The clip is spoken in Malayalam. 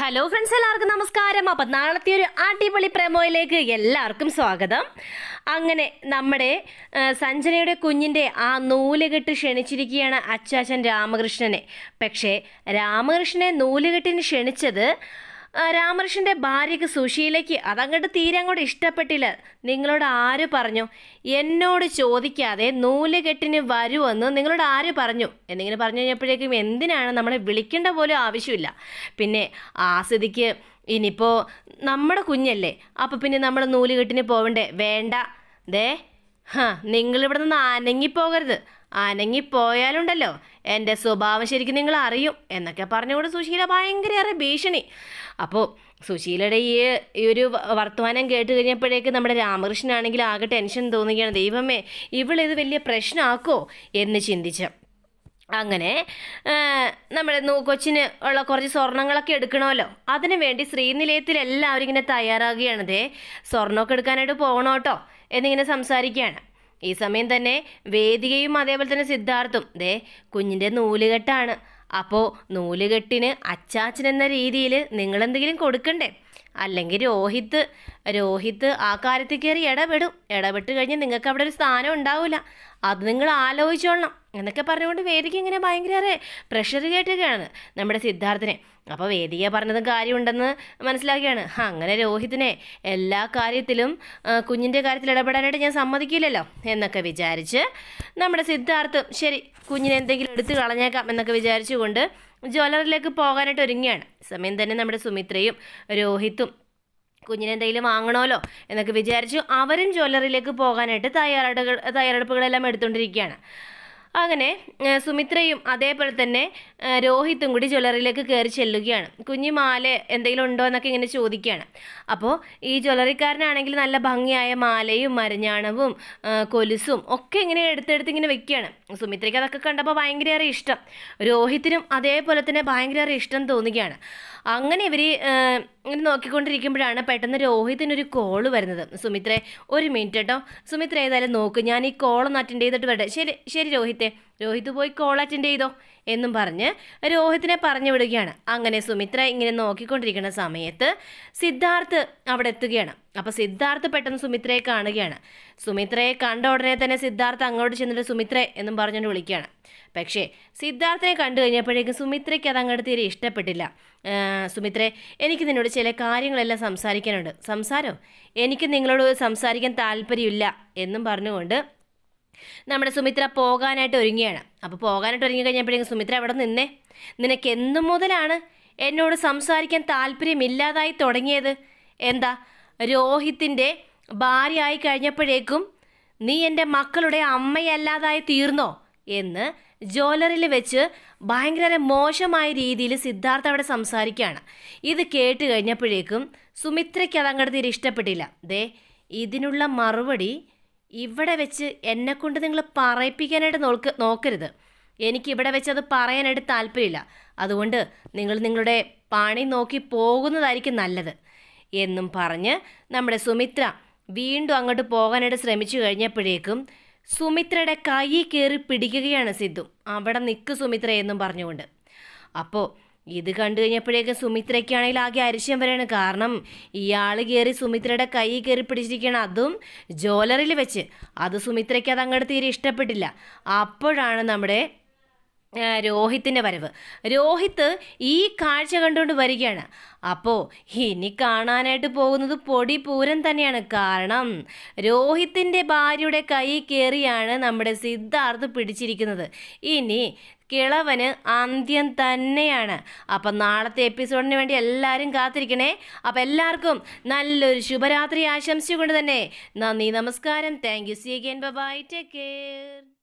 ഹലോ ഫ്രണ്ട്സ് എല്ലാവർക്കും നമസ്കാരം അപ്പൊ നാളത്തെ ഒരു അടിപൊളി പ്രമോയിലേക്ക് എല്ലാവർക്കും സ്വാഗതം അങ്ങനെ നമ്മുടെ സഞ്ജനയുടെ കുഞ്ഞിൻ്റെ ആ നൂലുകെട്ട് ക്ഷണിച്ചിരിക്കുകയാണ് അച്ചാച്ചൻ രാമകൃഷ്ണനെ പക്ഷേ രാമകൃഷ്ണനെ നൂലുകെട്ടിന് ക്ഷണിച്ചത് രാമകൃഷ്ണൻ്റെ ഭാര്യയ്ക്ക് സുശീലയ്ക്ക് അതങ്ങോട്ട് തീരെ അങ്ങോട്ട് ഇഷ്ടപ്പെട്ടില്ല നിങ്ങളോട് ആര് പറഞ്ഞു എന്നോട് ചോദിക്കാതെ നൂലുകെട്ടിന് വരുമെന്ന് നിങ്ങളോട് ആര് പറഞ്ഞു എന്നിങ്ങനെ പറഞ്ഞു കഴിഞ്ഞപ്പോഴേക്കും എന്തിനാണ് നമ്മളെ വിളിക്കേണ്ട പോലും ആവശ്യമില്ല പിന്നെ ആസിദിക്ക് ഇനിയിപ്പോൾ നമ്മുടെ കുഞ്ഞല്ലേ അപ്പോൾ പിന്നെ നമ്മൾ നൂലുകെട്ടിന് പോവണ്ടേ വേണ്ട ദേ ഹാ നിങ്ങളിവിടെ നിന്ന് അനങ്ങിപ്പോകരുത് അനങ്ങിപ്പോയാലുണ്ടല്ലോ എൻ്റെ സ്വഭാവം ശരിക്കും നിങ്ങൾ അറിയും എന്നൊക്കെ പറഞ്ഞുകൊണ്ട് സുശീല ഭയങ്കരയേറെ ഭീഷണി അപ്പോൾ സുശീലയുടെ ഈ ഈ ഒരു വർത്തമാനം കേട്ട് കഴിഞ്ഞപ്പോഴേക്ക് നമ്മുടെ ആണെങ്കിൽ ആകെ ടെൻഷൻ തോന്നുകയാണ് ദൈവമേ ഇവളിത് വലിയ പ്രശ്നമാക്കോ എന്ന് ചിന്തിച്ചു അങ്ങനെ നമ്മുടെ കൊച്ചിന് ഉള്ള കുറച്ച് സ്വർണങ്ങളൊക്കെ എടുക്കണമല്ലോ അതിനു വേണ്ടി ശ്രീനിലയത്തിൽ എല്ലാവരും ഇങ്ങനെ തയ്യാറാകുകയാണതേ ദേ സ്വർണ്ണമൊക്കെ എടുക്കാനായിട്ട് പോകണോട്ടോ എന്നിങ്ങനെ സംസാരിക്കുകയാണ് ഈ സമയം തന്നെ വേദികയും അതേപോലെ തന്നെ സിദ്ധാർത്ഥും ദേ കുഞ്ഞിൻ്റെ നൂലുകെട്ടാണ് അപ്പോൾ നൂലുകെട്ടിന് അച്ചാച്ചൻ എന്ന രീതിയിൽ നിങ്ങളെന്തെങ്കിലും കൊടുക്കണ്ടേ അല്ലെങ്കിൽ രോഹിത് രോഹിത് ആ കാര്യത്തിൽ കയറി ഇടപെടും ഇടപെട്ട് കഴിഞ്ഞ് നിങ്ങൾക്ക് അവിടെ ഒരു സ്ഥാനം ഉണ്ടാവില്ല അത് നിങ്ങൾ ആലോചിച്ചോളണം എന്നൊക്കെ പറഞ്ഞുകൊണ്ട് വേദിക ഇങ്ങനെ ഭയങ്കര പ്രഷർ കേട്ടുകയാണ് നമ്മുടെ സിദ്ധാർത്ഥിനെ അപ്പോൾ വേദിക പറഞ്ഞതും കാര്യമുണ്ടെന്ന് മനസ്സിലാക്കുകയാണ് അങ്ങനെ രോഹിതിനെ എല്ലാ കാര്യത്തിലും കുഞ്ഞിൻ്റെ കാര്യത്തിൽ ഇടപെടാനായിട്ട് ഞാൻ സമ്മതിക്കില്ലല്ലോ എന്നൊക്കെ വിചാരിച്ച് നമ്മുടെ സിദ്ധാർത്ഥം ശരി കുഞ്ഞിനെന്തെങ്കിലും എടുത്തു കളഞ്ഞേക്കാം എന്നൊക്കെ വിചാരിച്ചുകൊണ്ട് ജ്വല്ലറിലേക്ക് പോകാനായിട്ട് ഒരുങ്ങിയാണ് സമയം തന്നെ നമ്മുടെ സുമിത്രയും രോഹിത്തും കുഞ്ഞിനെന്തെങ്കിലും വാങ്ങണമല്ലോ എന്നൊക്കെ വിചാരിച്ചു അവരും ജ്വല്ലറിയിലേക്ക് പോകാനായിട്ട് തയ്യാറെടുകൾ തയ്യാറെടുപ്പുകളെല്ലാം എടുത്തുകൊണ്ടിരിക്കുകയാണ് അങ്ങനെ സുമിത്രയും അതേപോലെ തന്നെ രോഹിത്തും കൂടി ജ്വല്ലറിയിലേക്ക് കയറി ചെല്ലുകയാണ് കുഞ്ഞു മാല എന്തെങ്കിലും ഉണ്ടോ എന്നൊക്കെ ഇങ്ങനെ ചോദിക്കുകയാണ് അപ്പോൾ ഈ ജ്വല്ലറിക്കാരനാണെങ്കിൽ നല്ല ഭംഗിയായ മാലയും മരഞ്ഞാണവും കൊലുസും ഒക്കെ ഇങ്ങനെ എടുത്തെടുത്ത് ഇങ്ങനെ വെക്കുകയാണ് സുമിത്രയ്ക്ക് അതൊക്കെ കണ്ടപ്പോൾ ഭയങ്കരയേറെ ഇഷ്ടം രോഹിത്തിനും അതേപോലെ തന്നെ ഭയങ്കരയേറെ ഇഷ്ടം തോന്നുകയാണ് അങ്ങനെ ഇവർ ഇങ്ങനെ നോക്കിക്കൊണ്ടിരിക്കുമ്പോഴാണ് പെട്ടെന്ന് രോഹിത്തിനൊരു കോള് വരുന്നത് സുമിത്രേ ഒരു മിനിറ്റ് കേട്ടോ സുമിത്ര ഏതായാലും നോക്ക് ഞാൻ ഈ കോളൊന്ന് അറ്റൻഡ് ചെയ്തിട്ട് വരട്ടെ ശരി ശരി രോഹിത്തെ രോഹിത് പോയി കോൾ അറ്റൻഡ് ചെയ്തോ എന്നും പറഞ്ഞ് രോഹിത്തിനെ പറഞ്ഞു വിടുകയാണ് അങ്ങനെ സുമിത്ര ഇങ്ങനെ നോക്കിക്കൊണ്ടിരിക്കുന്ന സമയത്ത് സിദ്ധാർത്ഥ് അവിടെ എത്തുകയാണ് അപ്പോൾ സിദ്ധാർത്ഥ് പെട്ടെന്ന് സുമിത്രയെ കാണുകയാണ് സുമിത്രയെ കണ്ട ഉടനെ തന്നെ സിദ്ധാർത്ഥ് അങ്ങോട്ട് ചെന്നിട്ട് സുമിത്രേ എന്നും പറഞ്ഞുകൊണ്ട് വിളിക്കുകയാണ് പക്ഷേ സിദ്ധാർത്ഥനെ കണ്ടു കഴിഞ്ഞപ്പോഴേക്കും സുമിത്രയ്ക്ക് അത് അങ്ങോട്ട് തീരെ ഇഷ്ടപ്പെട്ടില്ല സുമിത്രേ എനിക്ക് നിന്നോട് ചില കാര്യങ്ങളെല്ലാം സംസാരിക്കാനുണ്ട് സംസാരം എനിക്ക് നിങ്ങളോട് സംസാരിക്കാൻ താല്പര്യമില്ല എന്നും പറഞ്ഞുകൊണ്ട് നമ്മുടെ സുമിത്ര പോകാനായിട്ട് ഒരുങ്ങിയാണ് അപ്പോൾ പോകാനായിട്ട് ഒരുങ്ങി കഴിഞ്ഞപ്പോഴേക്കും സുമിത്ര അവിടെ നിന്നേ നിനക്ക് എന്നു മുതലാണ് എന്നോട് സംസാരിക്കാൻ താല്പര്യമില്ലാതായി തുടങ്ങിയത് എന്താ രോഹിത്തിൻ്റെ ഭാര്യയായി കഴിഞ്ഞപ്പോഴേക്കും നീ എൻ്റെ മക്കളുടെ അമ്മയല്ലാതായി തീർന്നോ എന്ന് ജ്വല്ലറിൽ വെച്ച് ഭയങ്കര മോശമായ രീതിയിൽ സിദ്ധാർത്ഥ അവിടെ സംസാരിക്കുകയാണ് ഇത് കേട്ട് കഴിഞ്ഞപ്പോഴേക്കും സുമിത്രയ്ക്ക് അതങ്ങോട്ട് തീരെ ഇഷ്ടപ്പെട്ടില്ല ദേ ഇതിനുള്ള മറുപടി ഇവിടെ വെച്ച് എന്നെക്കൊണ്ട് നിങ്ങൾ പറയിപ്പിക്കാനായിട്ട് നോക്ക് നോക്കരുത് എനിക്ക് ഇവിടെ വെച്ച് അത് പറയാനായിട്ട് താല്പര്യമില്ല അതുകൊണ്ട് നിങ്ങൾ നിങ്ങളുടെ പണി നോക്കി പോകുന്നതായിരിക്കും നല്ലത് എന്നും പറഞ്ഞ് നമ്മുടെ സുമിത്ര വീണ്ടും അങ്ങോട്ട് പോകാനായിട്ട് ശ്രമിച്ചു കഴിഞ്ഞപ്പോഴേക്കും സുമിത്രയുടെ കൈ കയറി പിടിക്കുകയാണ് സിദ്ധു അവിടെ നിൽക്ക് സുമിത്ര എന്നും പറഞ്ഞുകൊണ്ട് അപ്പോൾ ഇത് കണ്ടു കഴിഞ്ഞപ്പോഴേക്ക് സുമിത്രയ്ക്കാണെങ്കിൽ ആകെ അരിശ്യം വരെയാണ് കാരണം ഇയാൾ കയറി സുമിത്രയുടെ കൈ കയറി പിടിച്ചിരിക്കണം അതും ജോലറിൽ വെച്ച് അത് സുമിത്രയ്ക്ക് അത് അങ്ങോട്ട് തീരെ ഇഷ്ടപ്പെട്ടില്ല അപ്പോഴാണ് നമ്മുടെ രോഹിത്തിൻ്റെ വരവ് രോഹിത്ത് ഈ കാഴ്ച കണ്ടുകൊണ്ട് വരികയാണ് അപ്പോൾ ഇനി കാണാനായിട്ട് പോകുന്നത് പൊടി പൂരം തന്നെയാണ് കാരണം രോഹിത്തിൻ്റെ ഭാര്യയുടെ കൈ കയറിയാണ് നമ്മുടെ സിദ്ധാർത്ഥ് പിടിച്ചിരിക്കുന്നത് ഇനി കിളവന് അന്ത്യം തന്നെയാണ് അപ്പം നാളത്തെ എപ്പിസോഡിന് വേണ്ടി എല്ലാവരും കാത്തിരിക്കണേ അപ്പം എല്ലാവർക്കും നല്ലൊരു ശുഭരാത്രി ആശംസിച്ചുകൊണ്ട് തന്നെ നന്ദി നമസ്കാരം thank you see again bye take care